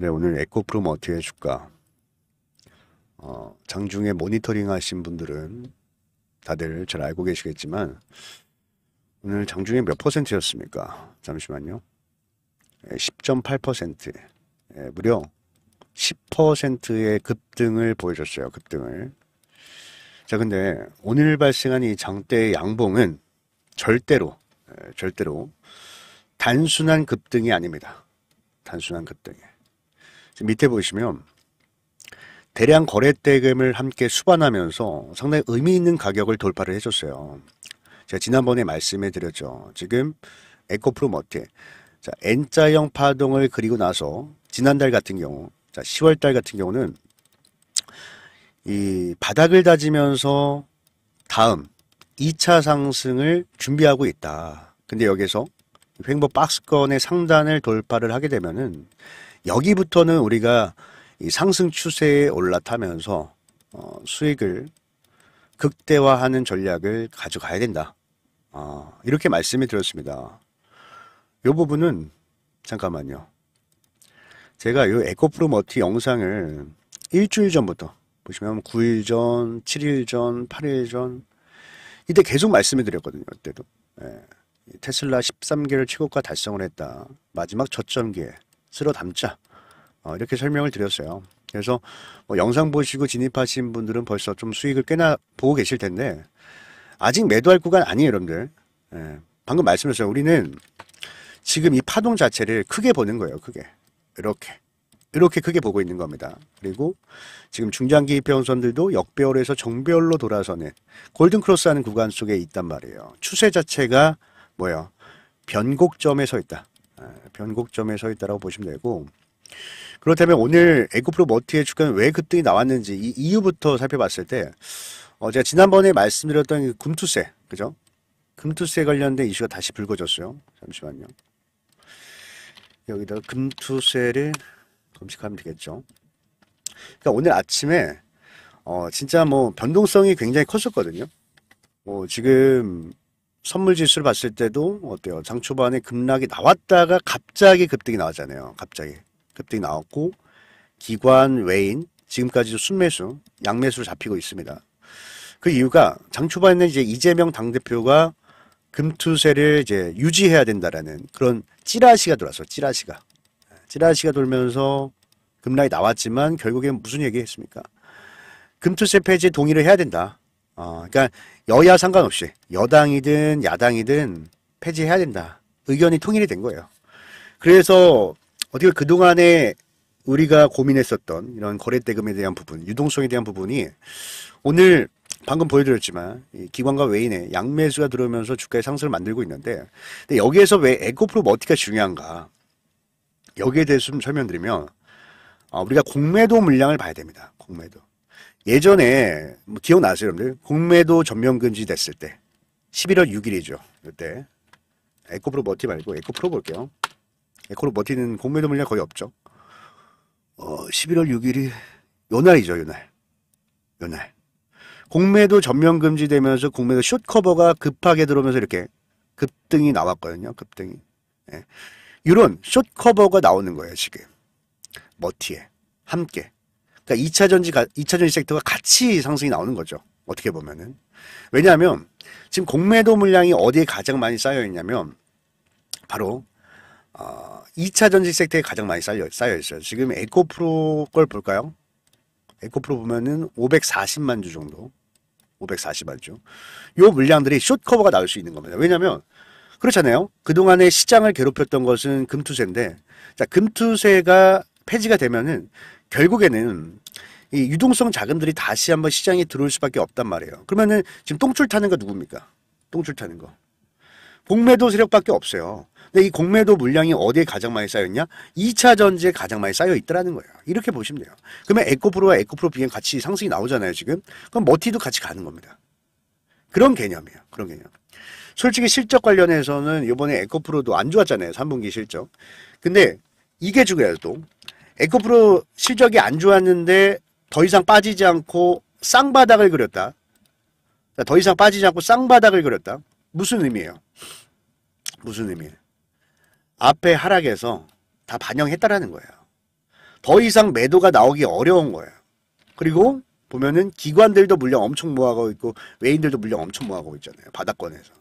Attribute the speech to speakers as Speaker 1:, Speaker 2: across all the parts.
Speaker 1: 네, 오늘 에코프롬 어떻게 해줄까? 어, 장중에 모니터링 하신 분들은 다들 잘 알고 계시겠지만 오늘 장중에 몇 퍼센트였습니까? 잠시만요. 10.8% 예, 예, 무려 10%의 급등을 보여줬어요. 급등을. 자, 근데 오늘 발생한 이장대 양봉은 절대로 예, 절대로 단순한 급등이 아닙니다. 단순한 급등이. 밑에 보시면 대량 거래대금을 함께 수반하면서 상당히 의미 있는 가격을 돌파를 해줬어요. 제가 지난번에 말씀해 드렸죠. 지금 에코프로머티 자, N자형 파동을 그리고 나서 지난달 같은 경우 자, 10월달 같은 경우는 이 바닥을 다지면서 다음 2차 상승을 준비하고 있다. 근데 여기서 횡보 박스권의 상단을 돌파를 하게 되면은 여기부터는 우리가 이 상승 추세에 올라타면서 어, 수익을 극대화하는 전략을 가져가야 된다. 어, 이렇게 말씀을 드렸습니다. 이 부분은 잠깐만요. 제가 이 에코프로머티 영상을 일주일 전부터 보시면 9일 전, 7일 전, 8일 전 이때 계속 말씀을 드렸거든요. 그때도 예. 테슬라 13개월 최고가 달성을 했다. 마지막 저점기에 쓸어 담자. 어, 이렇게 설명을 드렸어요. 그래서 뭐 영상 보시고 진입하신 분들은 벌써 좀 수익을 꽤나 보고 계실 텐데 아직 매도할 구간 아니에요, 여러분들. 예, 방금 말씀하셨어요 우리는 지금 이 파동 자체를 크게 보는 거예요, 크게. 이렇게. 이렇게 크게 보고 있는 겁니다. 그리고 지금 중장기 입회원선들도 역배열에서 정배열로 돌아서는 골든크로스하는 구간 속에 있단 말이에요. 추세 자체가 뭐예요? 변곡점에 서 있다. 예, 변곡점에 서 있다고 보시면 되고 그렇다면 오늘 에코프로 머티의 주가는 왜 급등이 나왔는지 이 이유부터 살펴봤을 때 어, 제가 지난번에 말씀드렸던 금투세 그죠? 금투세 관련된 이슈가 다시 불거졌어요. 잠시만요. 여기다가 금투세를 검색하면 되겠죠. 그러니까 오늘 아침에 어, 진짜 뭐 변동성이 굉장히 컸었거든요. 뭐 지금 선물 지수를 봤을 때도 어때요? 장 초반에 급락이 나왔다가 갑자기 급등이 나왔잖아요. 갑자기 급등이 나왔고 기관 외인 지금까지도 순매수, 양매수로 잡히고 있습니다. 그 이유가 장 초반에 이제 이재명 당대표가 금투세를 이제 유지해야 된다라는 그런 찌라시가 돌았어. 찌라시가. 찌라시가 돌면서 급락이 나왔지만 결국엔 무슨 얘기 했습니까? 금투세 폐지에 동의를 해야 된다. 어, 그러니까 여야 상관없이 여당이든 야당이든 폐지해야 된다. 의견이 통일이 된 거예요. 그래서 어떻게 그동안에 우리가 고민했었던 이런 거래대금에 대한 부분, 유동성에 대한 부분이 오늘 방금 보여드렸지만 기관과 외인의 양매수가 들어오면서 주가의 상승을 만들고 있는데 여기에서 왜 에코프로 머티가 뭐 중요한가 여기에 대해서 좀 설명드리면 어, 우리가 공매도 물량을 봐야 됩니다. 공매도. 예전에 뭐 기억나세요, 여러분들? 공매도 전면 금지 됐을 때 11월 6일이죠. 그때 에코프로 버티 말고 에코프로 볼게요. 에코로 프 버티는 공매도 물량 거의 없죠. 어, 11월 6일이 요 날이죠, 요 날. 요 날. 공매도 전면 금지되면서 공매도 숏 커버가 급하게 들어오면서 이렇게 급등이 나왔거든요. 급등이. 예. 이런 숏 커버가 나오는 거예요, 지금. 머티에 함께. 그러니까 2차 전지, 2차 전지 섹터가 같이 상승이 나오는 거죠. 어떻게 보면은. 왜냐하면 지금 공매도 물량이 어디에 가장 많이 쌓여 있냐면 바로 어, 2차 전지 섹터에 가장 많이 쌓여, 쌓여 있어요. 지금 에코프로 걸 볼까요? 에코프로 보면은 540만 주 정도. 540만 주. 요 물량들이 숏커버가 나올 수 있는 겁니다. 왜냐면 그렇잖아요. 그동안에 시장을 괴롭혔던 것은 금투세인데 자, 금투세가 폐지가 되면은 결국에는 이 유동성 자금들이 다시 한번 시장에 들어올 수밖에 없단 말이에요. 그러면은 지금 똥줄 타는 거 누굽니까? 똥줄 타는 거. 공매도 세력밖에 없어요. 근데 이 공매도 물량이 어디에 가장 많이 쌓였냐? 2차 전지에 가장 많이 쌓여 있더라는 거예요. 이렇게 보시면 돼요. 그러면 에코프로와 에코프로 비행 같이 상승이 나오잖아요, 지금. 그럼 머티도 같이 가는 겁니다. 그런 개념이에요. 그런 개념. 솔직히 실적 관련해서는 이번에 에코프로도 안 좋았잖아요. 3분기 실적. 근데 이게 중요해요, 또. 에코프로 실적이 안 좋았는데 더 이상 빠지지 않고 쌍바닥을 그렸다. 더 이상 빠지지 않고 쌍바닥을 그렸다. 무슨 의미예요? 무슨 의미예요? 앞에 하락에서 다 반영했다라는 거예요. 더 이상 매도가 나오기 어려운 거예요. 그리고 보면은 기관들도 물량 엄청 모아가고 있고 외인들도 물량 엄청 모아가고 있잖아요. 바닥권에서.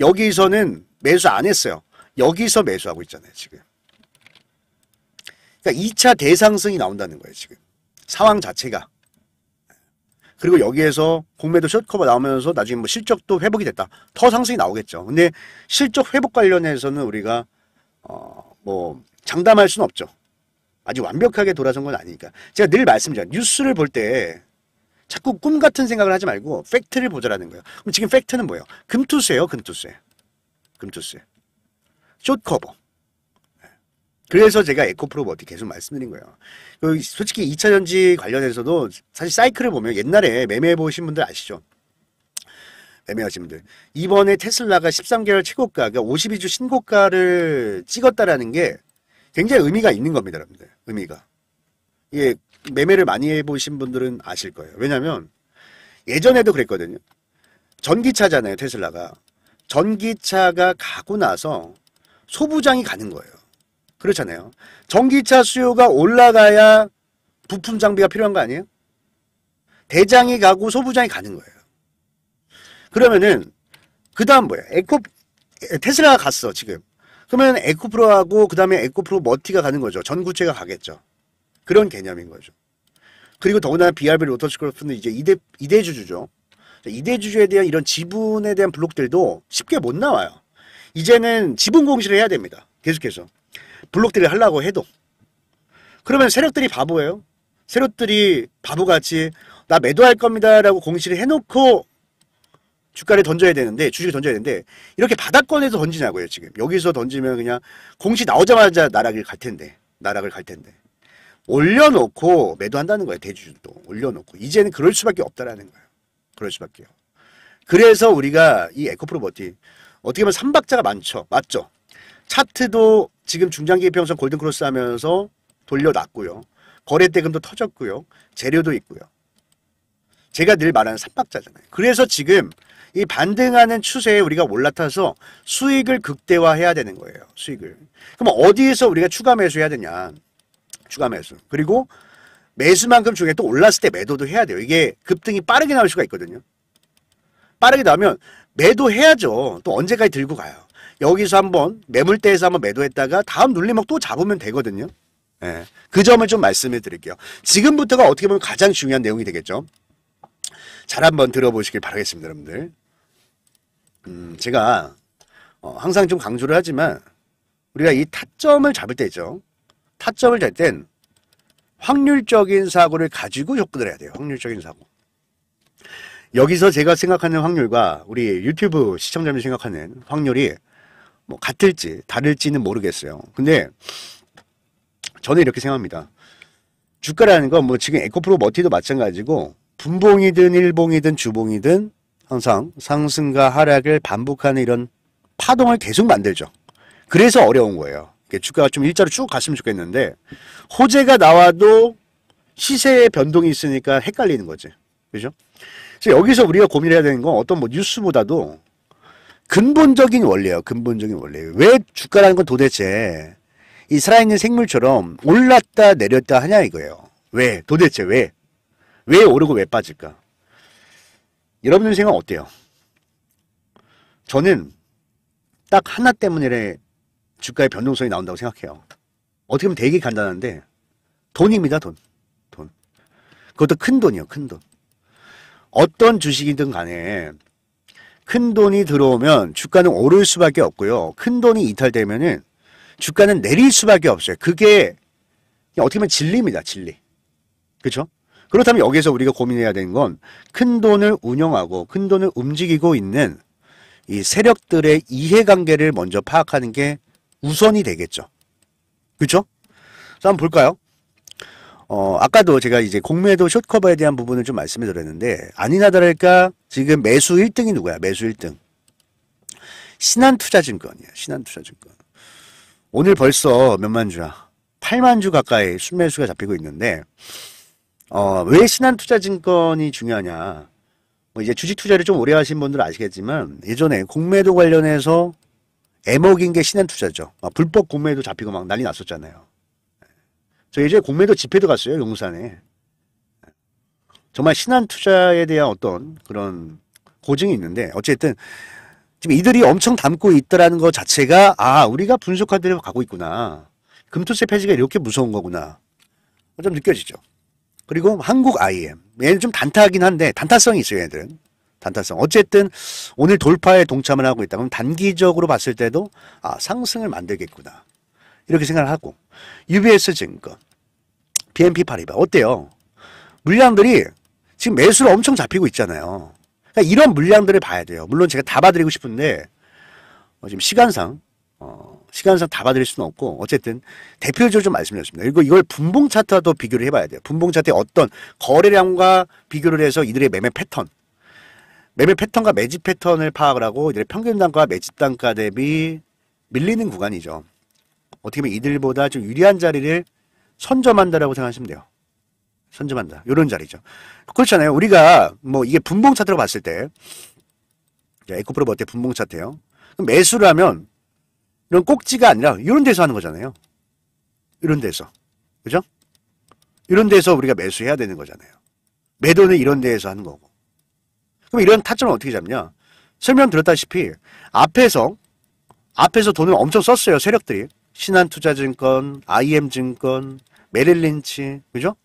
Speaker 1: 여기서는 매수 안 했어요. 여기서 매수하고 있잖아요. 지금. 그러니까 2차 대상승이 나온다는 거예요. 지금 상황 자체가. 그리고 여기에서 공매도 숏커버 나오면서 나중에 뭐 실적도 회복이 됐다. 더 상승이 나오겠죠. 근데 실적 회복 관련해서는 우리가 어뭐 장담할 수는 없죠. 아직 완벽하게 돌아선 건 아니니까. 제가 늘 말씀드려요. 뉴스를 볼 때 자꾸 꿈 같은 생각을 하지 말고 팩트를 보자라는 거예요. 그럼 지금 팩트는 뭐예요? 금투세요, 금투세. 금투세. 숏커버. 그래서 제가 에코프로 버티 계속 말씀드린 거예요. 그 솔직히 2차 전지 관련해서도 사실 사이클을 보면 옛날에 매매해 보신 분들 아시죠? 매매하신 분들. 이번에 테슬라가 13개월 최고가, 그러니까 52주 신고가를 찍었다라는 게 굉장히 의미가 있는 겁니다, 여러분들. 의미가. 예, 매매를 많이 해보신 분들은 아실 거예요. 왜냐면 예전에도 그랬거든요. 전기차잖아요, 테슬라가. 전기차가 가고 나서 소부장이 가는 거예요. 그렇잖아요. 전기차 수요가 올라가야 부품 장비가 필요한 거 아니에요? 대장이 가고 소부장이 가는 거예요. 그러면은 그 다음 뭐야? 에코 테슬라가 갔어 지금. 그러면 에코프로하고 그 다음에 에코프로 머티가 가는 거죠. 전구체가 가겠죠. 그런 개념인 거죠. 그리고 더군다나 BRB 로터스크로프는 이제 이대 이대주주죠. 이대주주에 대한 이런 지분에 대한 블록들도 쉽게 못 나와요. 이제는 지분 공시를 해야 됩니다. 계속해서. 블록들이 하려고 해도 그러면 세력들이 바보예요. 세력들이 바보같이 나 매도할 겁니다라고 공시를 해놓고 주가를 던져야 되는데 주식을 던져야 되는데 이렇게 바닥권에서 던지냐고요 지금 여기서 던지면 그냥 공시 나오자마자 나락을 갈 텐데 나락을 갈 텐데 올려놓고 매도한다는 거예요 대주주도 올려놓고 이제는 그럴 수밖에 없다라는 거예요 그럴 수밖에요 그래서 우리가 이 에코프로 버티 어떻게 보면 3박자가 많죠 맞죠 차트도 지금 중장기 평선 골든크로스 하면서 돌려놨고요. 거래 대금도 터졌고요. 재료도 있고요. 제가 늘 말하는 삼박자잖아요. 그래서 지금 이 반등하는 추세에 우리가 올라타서 수익을 극대화해야 되는 거예요. 수익을. 그럼 어디에서 우리가 추가 매수해야 되냐. 추가 매수. 그리고 매수만큼 중에 또 올랐을 때 매도도 해야 돼요. 이게 급등이 빠르게 나올 수가 있거든요. 빠르게 나오면 매도해야죠. 또 언제까지 들고 가요. 여기서 한번 매물대에서 한번 매도했다가 다음 눌림면또 잡으면 되거든요. 예. 그 점을 좀 말씀해 드릴게요. 지금부터가 어떻게 보면 가장 중요한 내용이 되겠죠. 잘 한번 들어보시길 바라겠습니다, 여러분들. 음, 제가 어, 항상 좀 강조를 하지만 우리가 이 타점을 잡을 때죠. 타점을 잘땐 확률적인 사고를 가지고 접근을 해야 돼요. 확률적인 사고. 여기서 제가 생각하는 확률과 우리 유튜브 시청자님이 생각하는 확률이 뭐 같을지 다를지는 모르겠어요. 근데 저는 이렇게 생각합니다. 주가라는 건 뭐 지금 에코프로 머티도 마찬가지고 분봉이든 일봉이든 주봉이든 항상 상승과 하락을 반복하는 이런 파동을 계속 만들죠. 그래서 어려운 거예요. 주가가 좀 일자로 쭉 갔으면 좋겠는데 호재가 나와도 시세의 변동이 있으니까 헷갈리는 거지. 그죠? 그래서 여기서 우리가 고민해야 되는 건 어떤 뭐 뉴스보다도 근본적인 원리예요. 근본적인 원리. 왜 주가라는 건 도대체 이 살아있는 생물처럼 올랐다 내렸다 하냐 이거예요. 왜? 도대체 왜? 왜 오르고 왜 빠질까? 여러분들 생각 어때요? 저는 딱 하나 때문에 주가의 변동성이 나온다고 생각해요. 어떻게 보면 되게 간단한데 돈입니다, 돈. 돈. 그것도 큰 돈이요, 큰 돈. 어떤 주식이든 간에 큰 돈이 들어오면 주가는 오를 수밖에 없고요. 큰 돈이 이탈되면은 주가는 내릴 수밖에 없어요. 그게 어떻게 보면 진리입니다. 진리. 그렇죠? 그렇다면 여기서 우리가 고민해야 되는 건 큰 돈을 운영하고 큰 돈을 움직이고 있는 이 세력들의 이해관계를 먼저 파악하는 게 우선이 되겠죠. 그렇죠? 한번 볼까요? 어, 아까도 제가 이제 공매도 숏커버에 대한 부분을 좀 말씀을 드렸는데 아니나 다를까 지금 매수 1등이 누구야? 매수 1등. 신한투자증권이야. 신한투자증권. 오늘 벌써 몇만 주야? 8만 주 가까이 순매수가 잡히고 있는데 어, 왜 신한투자증권이 중요하냐? 뭐 이제 주식 투자를 좀 오래 하신 분들은 아시겠지만 예전에 공매도 관련해서 애먹인 게 신한투자죠. 불법 공매도 잡히고 막 난리 났었잖아요. 저 예전에 공매도 집회도 갔어요. 용산에. 정말 신한 투자에 대한 어떤 그런 고증이 있는데 어쨌든 지금 이들이 엄청 담고 있다라는 것 자체가 아 우리가 분석하대로 가고 있구나. 금투세 폐지가 이렇게 무서운 거구나. 좀 느껴지죠. 그리고 한국 IM. 얘는 좀 단타하긴 한데 단타성이 있어요. 얘들은. 단타성. 어쨌든 오늘 돌파에 동참을 하고 있다. 그럼 단기적으로 봤을 때도 아 상승을 만들겠구나. 이렇게 생각을 하고 UBS 증권. BNP 파리바 어때요? 물량들이 지금 매수를 엄청 잡히고 있잖아요. 그러니까 이런 물량들을 봐야 돼요. 물론 제가 다 봐드리고 싶은데 어, 지금 시간상 어, 시간상 다 봐드릴 수는 없고 어쨌든 대표적으로 좀 말씀드렸습니다. 그리고 이걸 분봉 차트와도 비교를 해봐야 돼요. 분봉 차트의 어떤 거래량과 비교를 해서 이들의 매매 패턴 매매 패턴과 매집 패턴을 파악을 하고 이들의 평균 단가와 매집 단가 대비 밀리는 구간이죠. 어떻게 보면 이들보다 좀 유리한 자리를 선점한다라고 생각하시면 돼요. 선점한다. 이런 자리죠. 그렇잖아요. 우리가 뭐 이게 분봉 차트로 봤을 때 에코프로 어때 분봉 차트예요. 매수를 하면 이런 꼭지가 아니라 이런 데서 하는 거잖아요. 이런 데서. 그죠? 이런 데서 우리가 매수해야 되는 거잖아요. 매도는 이런 데에서 하는 거고. 그럼 이런 타점을 어떻게 잡냐? 설명 들었다시피 앞에서 앞에서 돈을 엄청 썼어요. 세력들이. 신한투자증권, IM증권, 메릴린치, 그죠?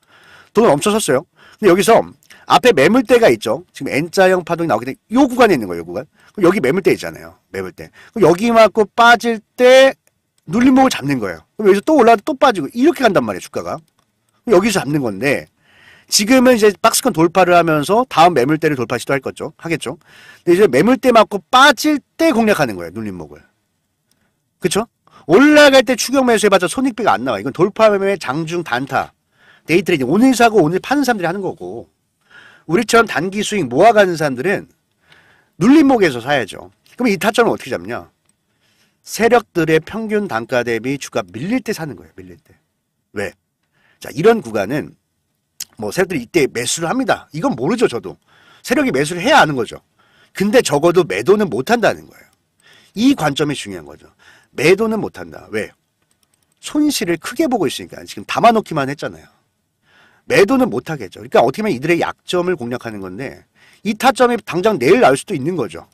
Speaker 1: 돈을 엄청 썼어요. 근데 여기서 앞에 매물대가 있죠. 지금 N자형 파동이 나오게된문요 구간에 있는 거예요, 요 구간. 그럼 여기 매물대 있잖아요. 매물대. 그럼 여기 맞고 빠질 때 눌림목을 잡는 거예요. 그럼 여기서 또 올라가도 또 빠지고 이렇게 간단 말이에요, 주가가. 여기서 잡는 건데 지금은 이제 박스권 돌파를 하면서 다음 매물대를 돌파 시도할 거죠. 하겠죠. 근데 이제 매물대 맞고 빠질 때 공략하는 거예요, 눌림목을. 그쵸? 올라갈 때 추격 매수해봤자 손익비가 안 나와. 이건 돌파 매매, 장중, 단타. 데이 트레이딩. 오늘 사고 오늘 파는 사람들이 하는 거고. 우리처럼 단기 수익 모아가는 사람들은 눌림목에서 사야죠. 그럼 이 타점을 어떻게 잡냐? 세력들의 평균 단가 대비 주가 밀릴 때 사는 거예요. 밀릴 때. 왜? 자, 이런 구간은 뭐 세력들이 이때 매수를 합니다. 이건 모르죠, 저도. 세력이 매수를 해야 하는 거죠. 근데 적어도 매도는 못 한다는 거예요. 이 관점이 중요한 거죠. 매도는 못한다. 왜? 손실을 크게 보고 있으니까 지금 담아놓기만 했잖아요. 매도는 못하겠죠. 그러니까 어떻게 보면 이들의 약점을 공략하는 건데 이 타점이 당장 내일 나올 수도 있는 거죠.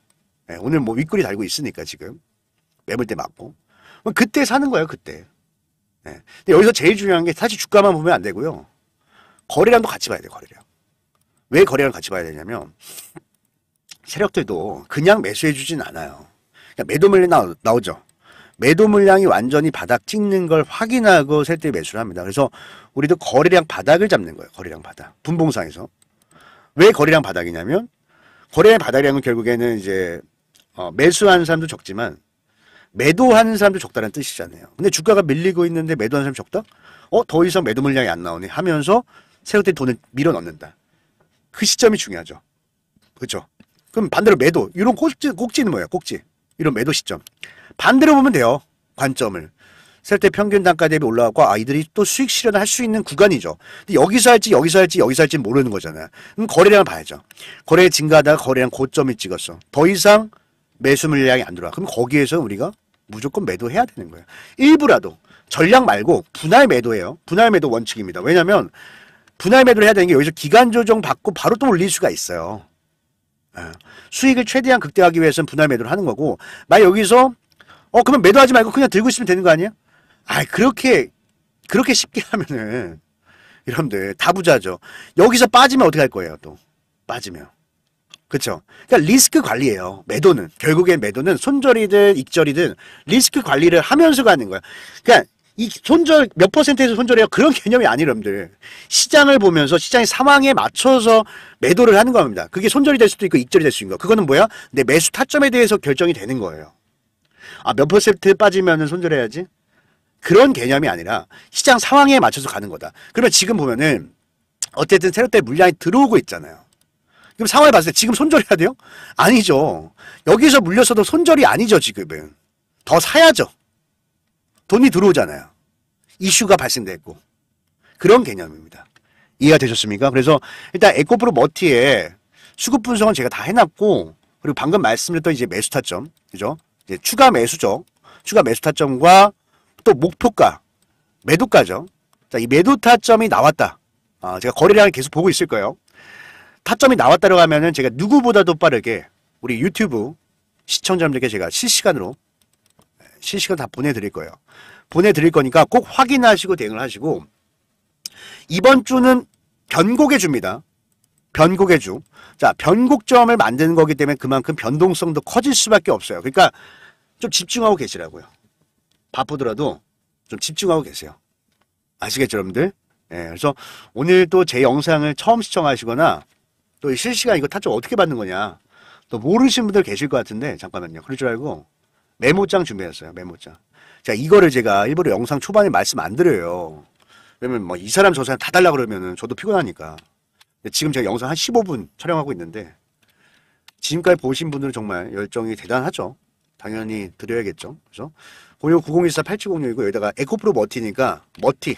Speaker 1: 네, 오늘 뭐 윗골이 달고 있으니까 지금 매물 때 맞고 그때 사는 거예요. 그때. 네. 근데 여기서 제일 중요한 게 사실 주가만 보면 안 되고요. 거래량도 같이 봐야 돼요. 거래량. 왜 거래량 같이 봐야 되냐면 세력들도 그냥 매수해 주진 않아요. 그러니까 매도물이 나오죠. 매도 물량이 완전히 바닥 찍는 걸 확인하고 셀때 매수를 합니다. 그래서 우리도 거래량 바닥을 잡는 거예요. 거래량 바닥. 분봉상에서. 왜 거래량 바닥이냐면 거래량 바닥이라는 결국에는 이제 어, 매수한 사람도 적지만 매도하는 사람도 적다는 뜻이잖아요. 근데 주가가 밀리고 있는데 매도하는 사람 적다? 어, 더 이상 매도 물량이 안나오네 하면서 새로 때 돈을 밀어 넣는다. 그 시점이 중요하죠. 그렇죠? 그럼 반대로 매도. 이런 꼭지, 꼭지는 뭐예요? 꼭지. 이런 매도 시점. 반대로 보면 돼요. 관점을. 셀 때 평균 단가 대비 올라가고 아이들이 또 수익 실현을 할 수 있는 구간이죠. 근데 여기서 할지 여기서 할지 여기서 할지 모르는 거잖아요. 그럼 거래량을 봐야죠. 거래 증가하다가 거래량 고점이 찍었어. 더 이상 매수 물량이 안 들어와. 그럼 거기에서 우리가 무조건 매도해야 되는 거예요. 일부라도 전략 말고 분할 매도예요. 분할 매도 원칙입니다. 왜냐하면 분할 매도를 해야 되는 게 여기서 기간 조정 받고 바로 또 올릴 수가 있어요. 예. 수익을 최대한 극대화하기 위해서는 분할 매도를 하는 거고 만약 여기서 어 그러면 매도하지 말고 그냥 들고 있으면 되는 거 아니에요? 아 그렇게 그렇게 쉽게 하면은 여러분들 다 부자죠. 여기서 빠지면 어떻게 할 거예요? 또 빠지면 그쵸 그러니까 리스크 관리예요. 매도는 결국엔 매도는 손절이든 익절이든 리스크 관리를 하면서 가는 거야. 그러니까 이 손절 몇 퍼센트에서 손절해요? 그런 개념이 아니여러분들 시장을 보면서 시장의 상황에 맞춰서 매도를 하는 겁니다. 그게 손절이 될 수도 있고 익절이 될 수 있는 거. 그거는 뭐야? 내 매수 타점에 대해서 결정이 되는 거예요. 아, 몇 퍼센트 빠지면 손절해야지? 그런 개념이 아니라 시장 상황에 맞춰서 가는 거다. 그러면 지금 보면은 어쨌든 세력대 물량이 들어오고 있잖아요. 그럼 상황을 봤을 때 지금 손절해야 돼요? 아니죠. 여기서 물렸어도 손절이 아니죠, 지금은. 더 사야죠. 돈이 들어오잖아요. 이슈가 발생됐고. 그런 개념입니다. 이해가 되셨습니까? 그래서 일단 에코프로 머티에 수급 분석은 제가 다 해놨고, 그리고 방금 말씀드렸던 이제 매수 타점, 그죠? 이제 추가 매수죠. 추가 매수 타점과 또 목표가, 매도가죠. 자, 이 매도 타점이 나왔다. 아, 제가 거래량을 계속 보고 있을 거예요. 타점이 나왔다고 하면은 제가 누구보다도 빠르게 우리 유튜브 시청자분들께 제가 실시간으로 실시간 다 보내드릴 거예요. 보내드릴 거니까 꼭 확인하시고 대응을 하시고 이번 주는 변곡해 줍니다. 변곡의 주. 자, 변곡점을 만드는 거기 때문에 그만큼 변동성도 커질 수밖에 없어요. 그러니까 좀 집중하고 계시라고요. 바쁘더라도 좀 집중하고 계세요. 아시겠죠, 여러분들? 예, 그래서 오늘 또 제 영상을 처음 시청하시거나 또 실시간 이거 타점 어떻게 받는 거냐. 또 모르신 분들 계실 것 같은데 잠깐만요. 그럴 줄 알고 메모장 준비했어요. 메모장. 자, 이거를 제가 일부러 영상 초반에 말씀 안 드려요. 왜냐면 뭐 이 사람 저 사람 다 달라 그러면은 저도 피곤하니까. 지금 제가 영상 한 15분 촬영하고 있는데 지금까지 보신 분들은 정말 열정이 대단하죠. 당연히 드려야겠죠. 그래서 고요 9014 8706이고 여기다가 에코프로 머티니까 머티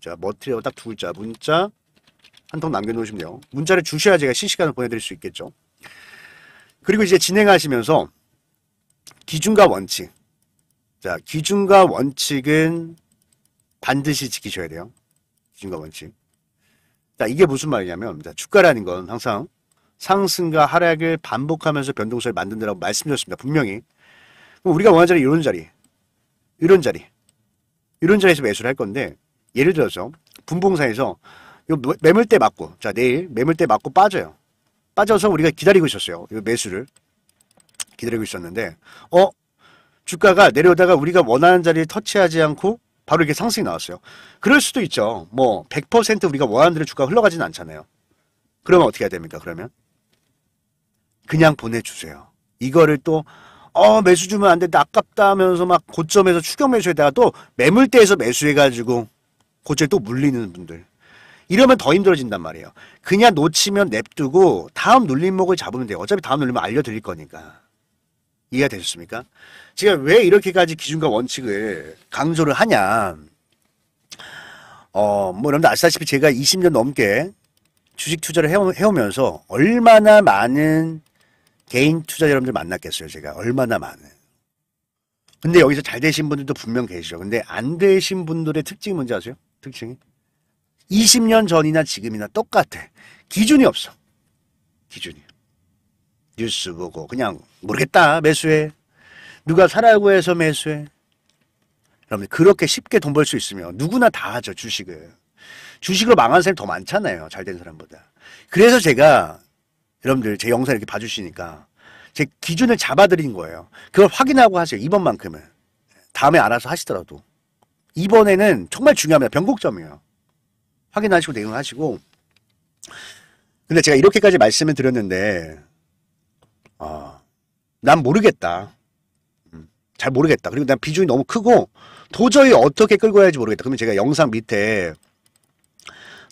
Speaker 1: 자 머티라고 딱 두 글자 문자 한 통 남겨놓으시면 돼요. 문자를 주셔야 제가 실시간으로 보내드릴 수 있겠죠. 그리고 이제 진행하시면서 기준과 원칙 자 기준과 원칙은 반드시 지키셔야 돼요. 기준과 원칙 자, 이게 무슨 말이냐면 자, 주가라는 건 항상 상승과 하락을 반복하면서 변동세를 만든다고 말씀드렸습니다. 분명히. 우리가 원하는 자리 이런 자리, 이런 자리, 이런 자리에서 매수를 할 건데 예를 들어서 분봉사에서 매물대 맞고 자 내일 매물대 맞고 빠져요. 빠져서 우리가 기다리고 있었어요. 이 매수를 기다리고 있었는데 어 주가가 내려오다가 우리가 원하는 자리를 터치하지 않고 바로 이렇게 상승이 나왔어요. 그럴 수도 있죠. 뭐 100% 우리가 원하는 주가 흘러가지는 않잖아요. 그러면 어떻게 해야 됩니까? 그러면 그냥 보내주세요. 이거를 또 어, 매수 주면 안 되는데 아깝다 하면서 막 고점에서 추격 매수에다가 또 매물대에서 매수해가지고 고점에 또 물리는 분들. 이러면 더 힘들어진단 말이에요. 그냥 놓치면 냅두고 다음 눌림목을 잡으면 돼요. 어차피 다음 눌리면 알려드릴 거니까. 이해가 되셨습니까? 제가 왜 이렇게까지 기준과 원칙을 강조를 하냐. 어, 뭐, 여러분들 아시다시피 제가 20년 넘게 주식 투자를 해오, 해오면서 얼마나 많은 개인 투자 여러분들 만났겠어요, 제가. 얼마나 많은. 근데 여기서 잘 되신 분들도 분명 계시죠. 근데 안 되신 분들의 특징이 뭔지 아세요? 특징이? 20년 전이나 지금이나 똑같아. 기준이 없어. 기준이. 뉴스 보고 그냥 모르겠다 매수해 누가 사라고 해서 매수해 여러분 그렇게 쉽게 돈 벌 수 있으면 누구나 다 하죠 주식을 주식으로 망한 사람이 더 많잖아요 잘 된 사람보다 그래서 제가 여러분들 제 영상 이렇게 봐주시니까 제 기준을 잡아드린 거예요 그걸 확인하고 하세요 이번만큼은 다음에 알아서 하시더라도 이번에는 정말 중요합니다 변곡점이에요 확인하시고 대응하시고 근데 제가 이렇게까지 말씀을 드렸는데 아, 난 모르겠다. 음, 잘 모르겠다. 그리고 난 비중이 너무 크고 도저히 어떻게 끌고 가야지 모르겠다. 그러면 제가 영상 밑에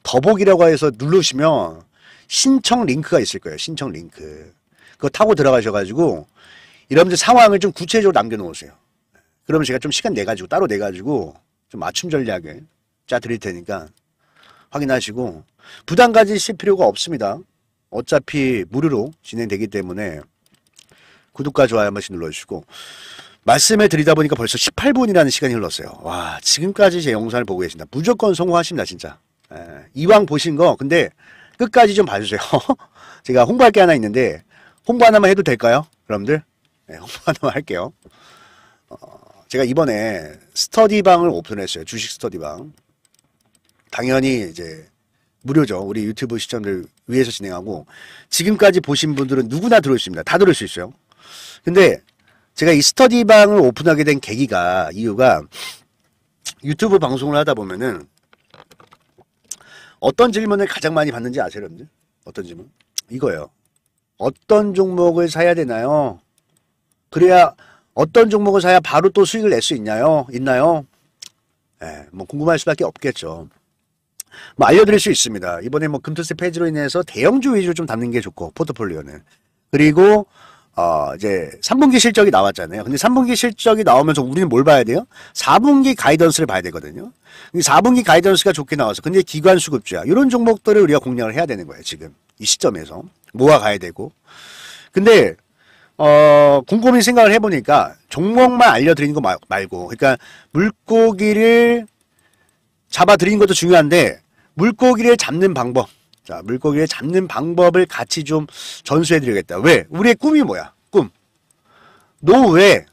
Speaker 1: 더보기라고 해서 누르시면 신청 링크가 있을 거예요. 신청 링크. 그거 타고 들어가셔가지고 여러분들 상황을 좀 구체적으로 남겨놓으세요. 그러면 제가 좀 시간 내가지고 따로 내가지고 좀 맞춤 전략을 짜 드릴 테니까 확인하시고 부담 가지실 필요가 없습니다. 어차피 무료로 진행되기 때문에 구독과 좋아요 한 번씩 눌러주시고 말씀을 드리다 보니까 벌써 18분이라는 시간이 흘렀어요. 와 지금까지 제 영상을 보고 계신다. 무조건 성공하십니다 진짜. 에, 예, 이왕 보신 거 근데 끝까지 좀 봐주세요. 제가 홍보할 게 하나 있는데 홍보 하나만 해도 될까요? 여러분들 네, 홍보 하나만 할게요. 어, 제가 이번에 스터디방을 오픈했어요. 주식 스터디방. 당연히 이제 무료죠. 우리 유튜브 시청들 위해서 진행하고 지금까지 보신 분들은 누구나 들을 수 있습니다. 다 들을 수 있어요. 근데 제가 이 스터디방을 오픈하게 된 계기가 이유가 유튜브 방송을 하다 보면은 어떤 질문을 가장 많이 받는지 아세요, 여러분들? 어떤 질문? 이거예요. 어떤 종목을 사야 되나요? 그래야 어떤 종목을 사야 바로 또 수익을 낼 수 있나요? 있나요? 예, 뭐 궁금할 수밖에 없겠죠. 뭐 알려드릴 수 있습니다. 이번에 뭐 금토세 페이지로 인해서 대형주 위주로 좀 담는 게 좋고 포트폴리오는 그리고 어, 이제 3분기 실적이 나왔잖아요. 근데 3분기 실적이 나오면서 우리는 뭘 봐야 돼요? 4분기 가이던스를 봐야 되거든요. 4분기 가이던스가 좋게 나와서 근데 기관 수급주야 이런 종목들을 우리가 공략을 해야 되는 거예요. 지금 이 시점에서 모아 가야 되고. 근데 어, 궁금이 생각을 해보니까 종목만 알려드리는 거 마, 말고 그러니까 물고기를 잡아드리는 것도 중요한데 물고기를 잡는 방법 자, 물고기를 잡는 방법을 같이 좀 전수해 드리겠다. 왜? 우리의 꿈이 뭐야? 꿈. 노후에,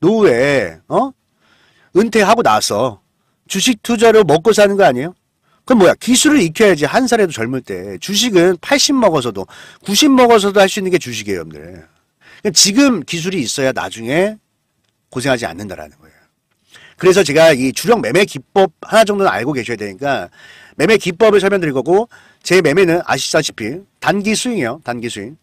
Speaker 1: 노후에, 어? 은퇴하고 나서 주식 투자로 먹고 사는 거 아니에요? 그럼 뭐야? 기술을 익혀야지. 한 살에도 젊을 때. 주식은 80 먹어서도, 90 먹어서도 할 수 있는 게 주식이에요, 여러분들. 그러니까 지금 기술이 있어야 나중에 고생하지 않는다라는 거예요. 그래서 제가 이 주력 매매 기법 하나 정도는 알고 계셔야 되니까 매매 기법을 설명드릴 거고 제 매매는 아시다시피 단기 수익이에요 단기 수익.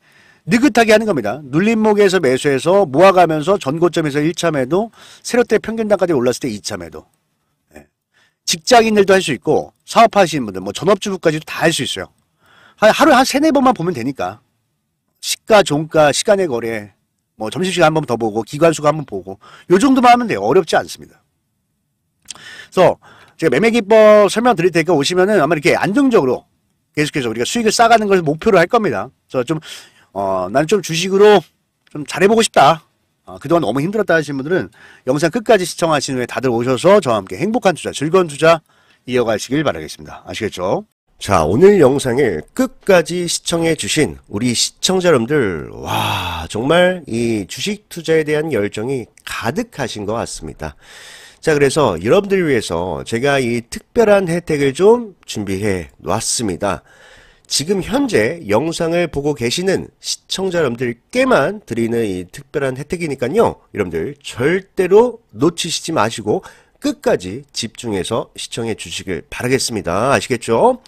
Speaker 1: 느긋하게 하는 겁니다. 눌림목에서 매수해서 모아가면서 전고점에서 1차 매도, 세력대 평균단까지 올랐을 때 2차 매도. 예. 직장인들도 할 수 있고 사업하시는 분들, 뭐 전업주부까지도 다 할 수 있어요. 하루에 한 세네 번만 보면 되니까. 시가, 종가, 시간의 거래, 뭐 점심시간 한 번 더 보고 기관수가 한 번 보고 요 정도만 하면 돼요. 어렵지 않습니다. 그래서 제가 매매기법 설명드릴 테니까 오시면은 아마 이렇게 안정적으로 계속해서 우리가 수익을 쌓아가는 것을 목표로 할 겁니다. 그래서 좀, 어, 난좀 주식으로 좀 잘해보고 싶다. 어, 그동안 너무 힘들었다 하시는 분들은 영상 끝까지 시청하신 후에 다들 오셔서 저와 함께 행복한 투자, 즐거운 투자 이어가시길 바라겠습니다. 아시겠죠? 자, 오늘 영상을 끝까지 시청해 주신 우리 시청자 여러분들, 와, 정말 이 주식 투자에 대한 열정이 가득하신 것 같습니다. 자, 그래서 여러분들을 위해서 제가 이 특별한 혜택을 좀 준비해 놨습니다. 지금 현재 영상을 보고 계시는 시청자 여러분들께만 드리는 이 특별한 혜택이니까요. 여러분들 절대로 놓치시지 마시고 끝까지 집중해서 시청해 주시길 바라겠습니다. 아시겠죠?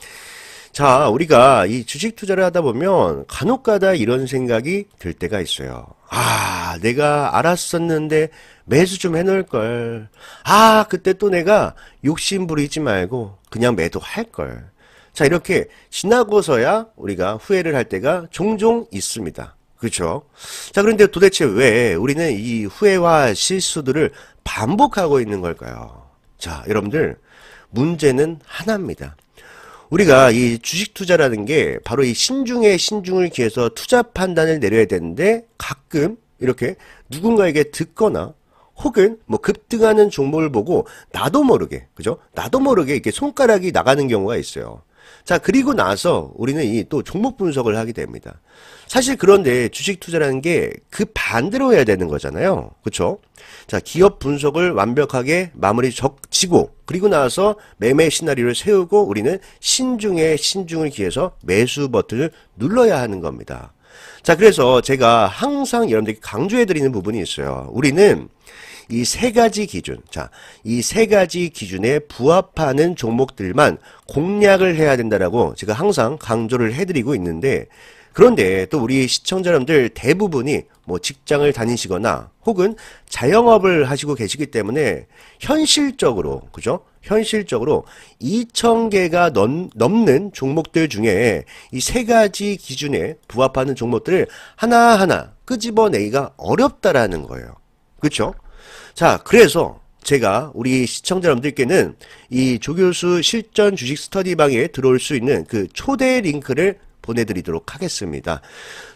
Speaker 1: 자, 우리가 이 주식 투자를 하다 보면 간혹가다 이런 생각이 들 때가 있어요. 아, 내가 알았었는데 매수 좀 해놓을 걸. 아, 그때 또 내가 욕심 부리지 말고 그냥 매도할 걸. 자, 이렇게 지나고서야 우리가 후회를 할 때가 종종 있습니다. 그렇죠? 자, 그런데 도대체 왜 우리는 이 후회와 실수들을 반복하고 있는 걸까요? 자, 여러분들 문제는 하나입니다. 우리가 이 주식 투자라는 게 바로 이 신중에 신중을 기해서 투자 판단을 내려야 되는데 가끔 이렇게 누군가에게 듣거나 혹은 뭐 급등하는 종목을 보고 나도 모르게 그죠? 나도 모르게 이렇게 손가락이 나가는 경우가 있어요. 자 그리고 나서 우리는 이 또 종목 분석을 하게 됩니다. 사실 그런데 주식 투자라는 게 그 반대로 해야 되는 거잖아요. 그렇죠? 자, 기업 분석을 완벽하게 마무리 적치고 그리고 나서 매매 시나리오를 세우고 우리는 신중에 신중을 기해서 매수 버튼을 눌러야 하는 겁니다. 자, 그래서 제가 항상 여러분들께 강조해 드리는 부분이 있어요. 우리는 이 세 가지 기준, 자, 이 세 가지 기준에 부합하는 종목들만 공략을 해야 된다라고 제가 항상 강조를 해드리고 있는데, 그런데 또 우리 시청자 여러분들 대부분이 뭐 직장을 다니시거나 혹은 자영업을 하시고 계시기 때문에 현실적으로 그죠? 현실적으로 2,000개가 넘는 종목들 중에 이 세 가지 기준에 부합하는 종목들을 하나하나 끄집어내기가 어렵다라는 거예요. 그렇죠? 자, 그래서 제가 우리 시청자 여러분들께는 이 조교수 실전 주식 스터디방에 들어올 수 있는 그 초대 링크를 보내드리도록 하겠습니다.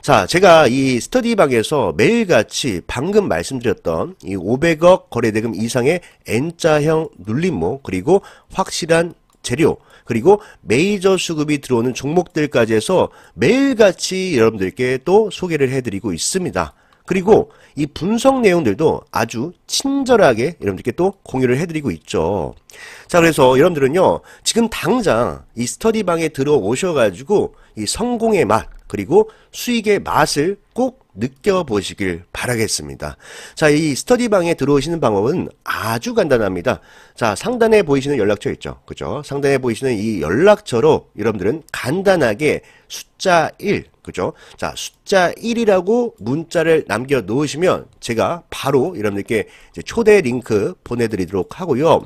Speaker 1: 자, 제가 이 스터디방에서 매일같이 방금 말씀드렸던 이 500억 거래대금 이상의 N자형 눌림목 그리고 확실한 재료 그리고 메이저 수급이 들어오는 종목들까지 해서 매일같이 여러분들께 또 소개를 해드리고 있습니다. 그리고 이 분석 내용들도 아주 친절하게 여러분들께 또 공유를 해드리고 있죠. 자, 그래서 여러분들은요, 지금 당장 이 스터디방에 들어오셔가지고 이 성공의 맛 그리고 수익의 맛을 꼭 느껴보시길 바라겠습니다. 자, 이 스터디방에 들어오시는 방법은 아주 간단합니다. 자, 상단에 보이시는 연락처 있죠. 그죠? 상단에 보이시는 이 연락처로 여러분들은 간단하게 숫자 1 그죠? 자 숫자 1이라고 문자를 남겨 놓으시면 제가 바로 여러분들께 초대 링크 보내드리도록 하고요.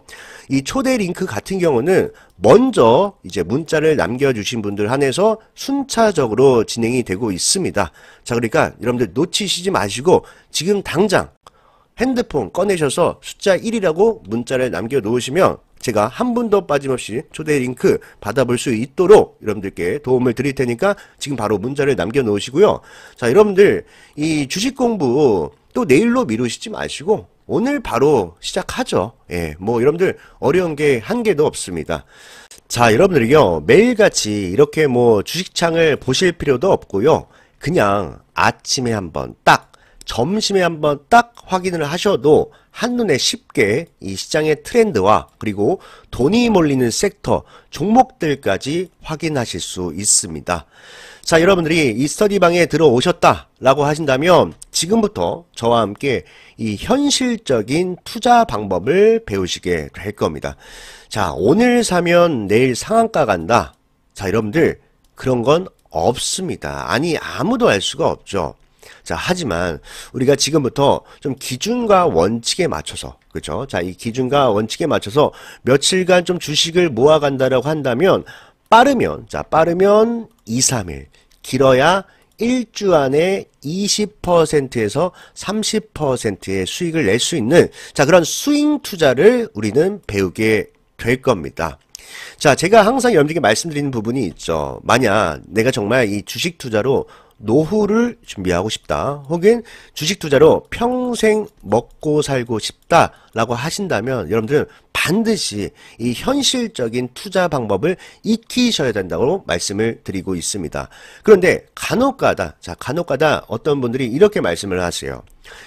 Speaker 1: 이 초대 링크 같은 경우는 먼저 이제 문자를 남겨주신 분들 한해서 순차적으로 진행이 되고 있습니다. 자 그러니까 여러분들 놓치시지 마시고 지금 당장 핸드폰 꺼내셔서 숫자 1이라고 문자를 남겨 놓으시면 제가 한분도 빠짐없이 초대 링크 받아볼 수 있도록 여러분들께 도움을 드릴 테니까 지금 바로 문자를 남겨놓으시고요. 자, 여러분들 이 주식 공부 또 내일로 미루시지 마시고 오늘 바로 시작하죠. 예, 뭐 여러분들 어려운 게 한 개도 없습니다. 자, 여러분들이요. 매일같이 이렇게 뭐 주식창을 보실 필요도 없고요. 그냥 아침에 한번 딱 점심에 한번 딱 확인을 하셔도 한눈에 쉽게 이 시장의 트렌드와 그리고 돈이 몰리는 섹터, 종목들까지 확인하실 수 있습니다. 자, 여러분들이 이 스터디방에 들어오셨다라고 하신다면 지금부터 저와 함께 이 현실적인 투자 방법을 배우시게 될 겁니다. 자, 오늘 사면 내일 상한가 간다. 자, 여러분들 그런 건 없습니다. 아니, 아무도 알 수가 없죠. 자, 하지만 우리가 지금부터 좀 기준과 원칙에 맞춰서 그렇죠? 자, 이 기준과 원칙에 맞춰서 며칠간 좀 주식을 모아 간다라고 한다면 빠르면 자, 빠르면 2, 3일, 길어야 1주 안에 20%에서 30%의 수익을 낼 수 있는 자, 그런 스윙 투자를 우리는 배우게 될 겁니다. 자, 제가 항상 염두에 말씀드리는 부분이 있죠. 만약 내가 정말 이 주식 투자로 노후를 준비하고 싶다. 혹은 주식 투자로 평생 먹고 살고 싶다. 라고 하신다면 여러분들은 반드시 이 현실적인 투자 방법을 익히셔야 된다고 말씀을 드리고 있습니다. 그런데 간혹가다, 자, 간혹가다 어떤 분들이 이렇게 말씀을 하세요.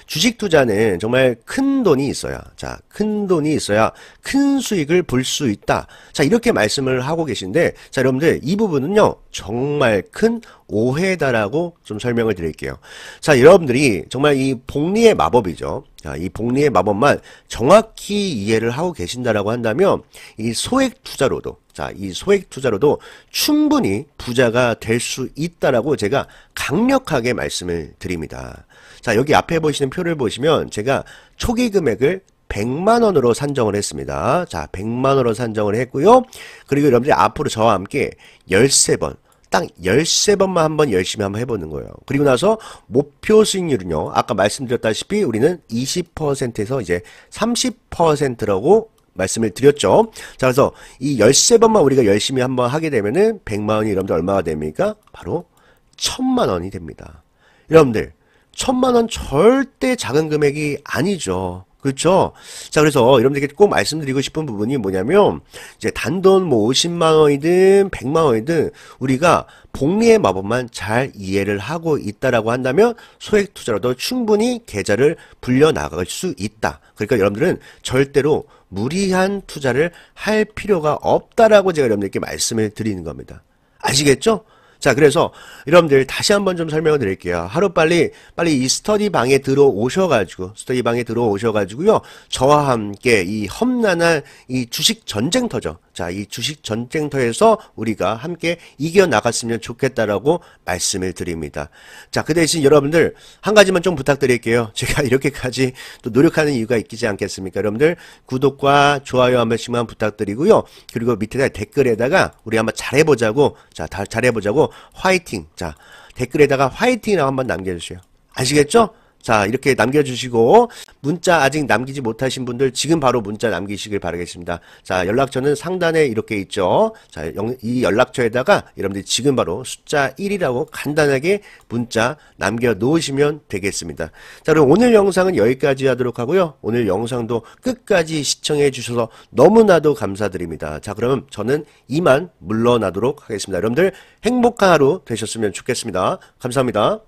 Speaker 1: 주식 투자는 정말 큰 돈이 있어야, 자, 큰 돈이 있어야 큰 수익을 볼 수 있다. 자, 이렇게 말씀을 하고 계신데, 자, 여러분들 이 부분은요, 정말 큰 오해다라고 좀 설명을 드릴게요. 자, 여러분들이 정말 이 복리의 마법이죠. 자, 이 복리의 마법만 정확히 이해를 하고 계신다라고 한다면 이 소액 투자로도 자, 이 소액 투자로도 충분히 부자가 될 수 있다라고 제가 강력하게 말씀을 드립니다. 자, 여기 앞에 보시는 표를 보시면 제가 초기 금액을 100만원으로 산정을 했습니다. 자, 100만원으로 산정을 했고요. 그리고 여러분들 앞으로 저와 함께 13번, 딱 13번만 한번 열심히 한번 해보는 거예요. 그리고 나서 목표 수익률은요. 아까 말씀드렸다시피 우리는 20%에서 이제 30%라고 말씀을 드렸죠. 자, 그래서 이 13번만 우리가 열심히 한번 하게 되면은 100만 원이 여러분들 얼마가 됩니까? 바로 1000만 원이 됩니다. 여러분들, 1000만 원 절대 작은 금액이 아니죠. 그렇죠. 자, 그래서 여러분들께꼭 말씀드리고 싶은 부분이 뭐냐면, 이제 단돈 뭐 50만원이든 100만원이든 우리가 복리의 마법만 잘 이해를 하고 있다라고 한다면 소액 투자로도 충분히 계좌를 불려나갈 수 있다. 그러니까 여러분들은 절대로 무리한 투자를 할 필요가 없다라고 제가 여러분들께 말씀을 드리는 겁니다. 아시겠죠? 자, 그래서 여러분들 다시 한번 좀 설명을 드릴게요. 하루빨리 빨리 이 스터디 방에 들어오셔 가지고 스터디 방에 들어오셔 가지고요. 저와 함께 이 험난한 이 주식 전쟁터죠. 자, 이 주식 전쟁터에서 우리가 함께 이겨나갔으면 좋겠다라고 말씀을 드립니다. 자, 그 대신 여러분들 한 가지만 좀 부탁드릴게요. 제가 이렇게까지 또 노력하는 이유가 있지 않겠습니까? 여러분들 구독과 좋아요 한 번씩만 부탁드리고요. 그리고 밑에다 댓글에다가 우리 한번 잘해보자고, 자, 다 잘해보자고 화이팅. 자, 댓글에다가 화이팅이라고 한번 남겨주세요. 아시겠죠? 자 이렇게 남겨주시고 문자 아직 남기지 못하신 분들 지금 바로 문자 남기시길 바라겠습니다. 자 연락처는 상단에 이렇게 있죠. 자 이 연락처에다가 여러분들이 지금 바로 숫자 1이라고 간단하게 문자 남겨놓으시면 되겠습니다. 자 그럼 오늘 영상은 여기까지 하도록 하고요. 오늘 영상도 끝까지 시청해 주셔서 너무나도 감사드립니다. 자 그럼 저는 이만 물러나도록 하겠습니다. 여러분들 행복한 하루 되셨으면 좋겠습니다. 감사합니다.